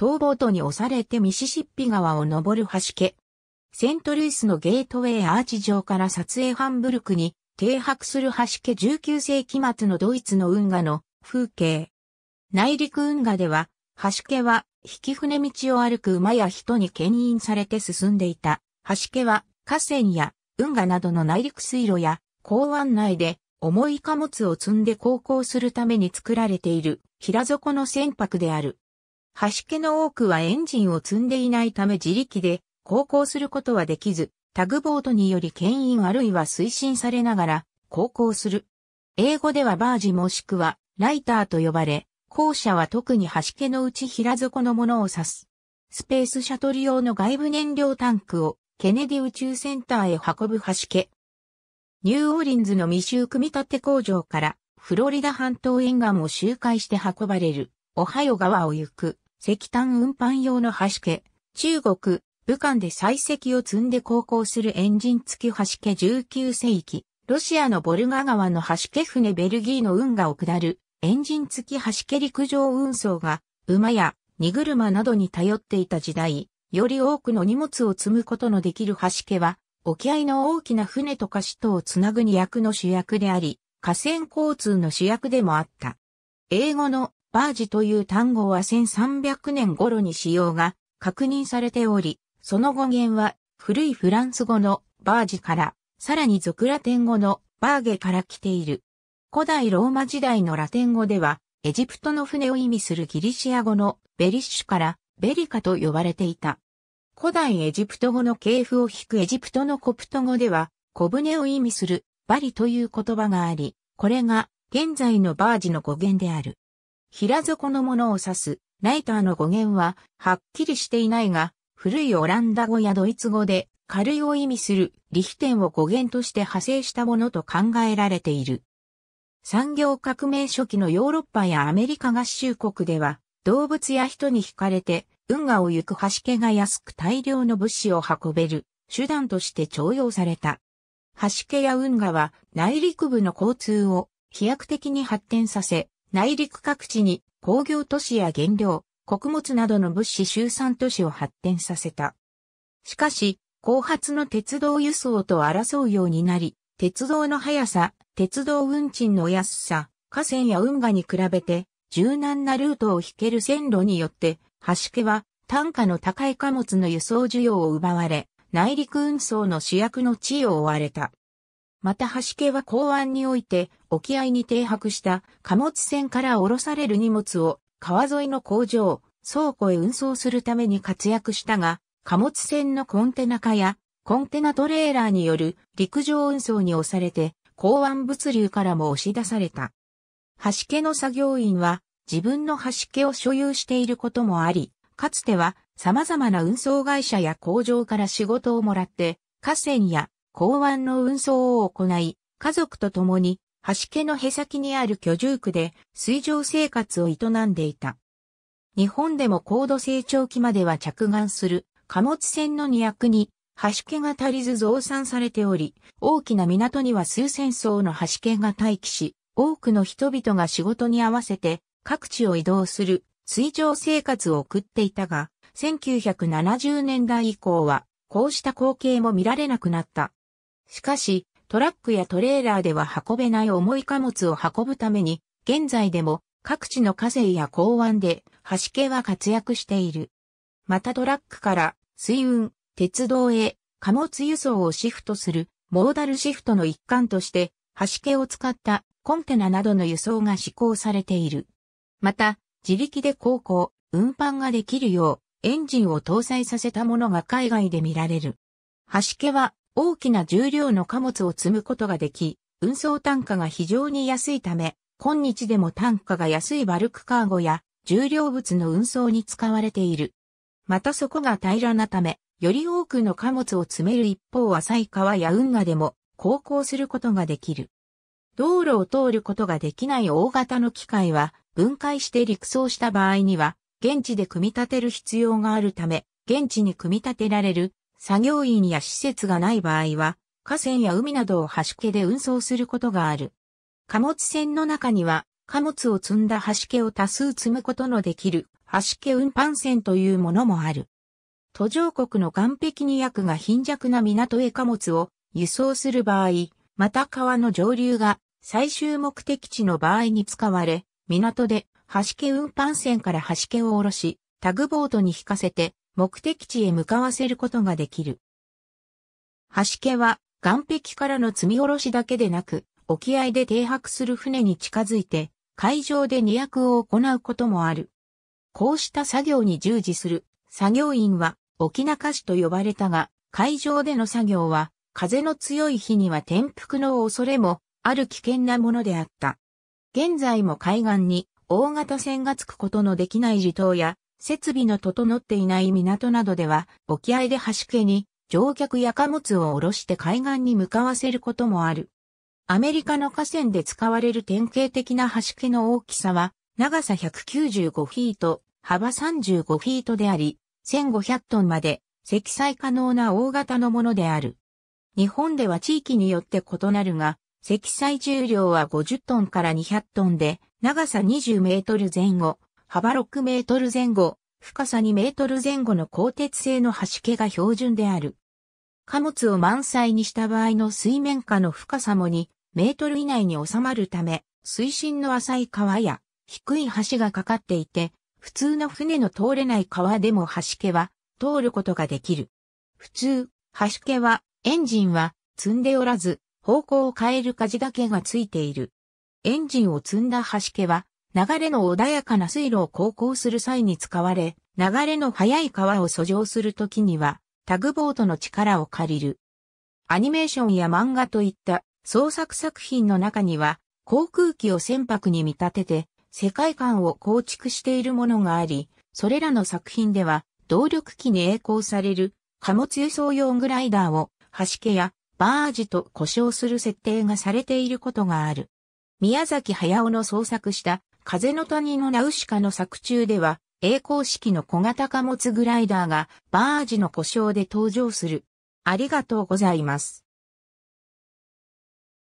東ボートに押されてミシシッピ川を登る橋家。セントルイスのゲートウェイアーチ上から撮影ハンブルクに停泊する橋家19世紀末のドイツの運河の風景。内陸運河では、橋家は引き船道を歩く馬や人に牽引されて進んでいた。橋家は河川や運河などの内陸水路や港湾内で重い貨物を積んで航行するために作られている平底の船舶である。橋家の多くはエンジンを積んでいないため自力で航行することはできず、タグボートにより牽引あるいは推進されながら航行する。英語ではバージもしくはライターと呼ばれ、後者は特にし家のうち平底のものを指す。スペースシャトル用の外部燃料タンクをケネディ宇宙センターへ運ぶ橋家。ニューオーリンズの未収組み立て工場からフロリダ半島沿岸を周回して運ばれるオハヨ川を行く石炭運搬用の橋家、中国、武漢で採石を積んで航行するエンジン付き橋家19世紀、ロシアのボルガ川の橋家船ベルギーの運河を下る、エンジン付き橋家陸上運送が、馬や荷車などに頼っていた時代、より多くの荷物を積むことのできる橋家は、沖合の大きな船とか首都をつなぐに役の主役であり、河川交通の主役でもあった。英語のバージという単語は1300年頃に使用が確認されており、その語源は古いフランス語のバージから、さらに俗ラテン語のバーゲから来ている。古代ローマ時代のラテン語では、エジプトの船を意味するギリシア語のベリッシュからベリカと呼ばれていた。古代エジプト語の系譜を引くエジプトのコプト語では、小舟を意味するバリという言葉があり、これが現在のバージの語源である。平底のものを指す、ライターの語源は、はっきりしていないが、古いオランダ語やドイツ語で、軽いを意味する、リヒテンを語源として派生したものと考えられている。産業革命初期のヨーロッパやアメリカ合衆国では、動物や人に惹かれて、運河を行く橋家が安く大量の物資を運べる、手段として徴用された。橋家や運河は内陸部の交通を飛躍的に発展させ、内陸各地に工業都市や原料、穀物などの物資集散都市を発展させた。しかし、後発の鉄道輸送と争うようになり、鉄道の速さ、鉄道運賃の安さ、河川や運河に比べて柔軟なルートを引ける線路によって、橋家は単価の高い貨物の輸送需要を奪われ、内陸運送の主役の地位を追われた。また橋家は港湾において沖合に停泊した貨物船から降ろされる荷物を川沿いの工場、倉庫へ運送するために活躍したが、貨物船のコンテナ化やコンテナトレーラーによる陸上運送に押されて港湾物流からも押し出された。橋家の作業員は自分の橋家を所有していることもあり、かつては様々な運送会社や工場から仕事をもらって、河川や港湾の運送を行い、家族と共に、橋家のへさきにある居住区で水上生活を営んでいた。日本でも高度成長期までは着岸する貨物船の荷役に橋家が足りず増産されており、大きな港には数千層の橋家が待機し、多くの人々が仕事に合わせて各地を移動する水上生活を送っていたが、1970年代以降はこうした光景も見られなくなった。しかし、トラックやトレーラーでは運べない重い貨物を運ぶために、現在でも各地の河川や港湾で橋系は活躍している。またトラックから水運、鉄道へ貨物輸送をシフトするモーダルシフトの一環として、橋系を使ったコンテナなどの輸送が施行されている。また、自力で航行、運搬ができるよう、エンジンを搭載させたものが海外で見られる。橋家は大きな重量の貨物を積むことができ、運送単価が非常に安いため、今日でも単価が安いバルクカーゴや重量物の運送に使われている。また底が平らなため、より多くの貨物を積める一方浅い川や運河でも航行することができる。道路を通ることができない大型の機械は分解して陸送した場合には現地で組み立てる必要があるため、現地に組み立てられる作業員や施設がない場合は、河川や海などを橋家で運送することがある。貨物船の中には、貨物を積んだ橋家を多数積むことのできる、橋家運搬船というものもある。途上国の岸壁に役が貧弱な港へ貨物を輸送する場合、また川の上流が最終目的地の場合に使われ、港で橋家運搬船から橋家を下ろし、タグボートに引かせて目的地へ向かわせることができる。橋家は岸壁からの積み下ろしだけでなく、沖合で停泊する船に近づいて、海上で荷役を行うこともある。こうした作業に従事する作業員は沖中市と呼ばれたが、海上での作業は風の強い日には転覆の恐れもある危険なものであった。現在も海岸に大型船がつくことのできない地頭や設備の整っていない港などでは、沖合で橋家に乗客や貨物を下ろして海岸に向かわせることもある。アメリカの河川で使われる典型的な橋家の大きさは、長さ195フィート、幅35フィートであり、1500トンまで積載可能な大型のものである。日本では地域によって異なるが、積載重量は50トンから200トンで、長さ20メートル前後、幅6メートル前後、深さ2メートル前後の鋼鉄製の端けが標準である。貨物を満載にした場合の水面下の深さも2メートル以内に収まるため、水深の浅い川や低い橋がかかっていて、普通の船の通れない川でも橋けは通ることができる。普通、橋けはエンジンは積んでおらず、方向を変える舵だけがついている。エンジンを積んだ橋けは流れの穏やかな水路を航行する際に使われ、流れの速い川を遡上するときには、タグボートの力を借りる。アニメーションや漫画といった創作作品の中には、航空機を船舶に見立てて、世界観を構築しているものがあり、それらの作品では、動力機に栄光される貨物輸送用グライダーを、橋家やバージと呼称する設定がされていることがある。宮崎駿の創作した風の谷のナウシカの作中では、栄光式の小型貨物グライダーがバージの故障で登場する。ありがとうございます。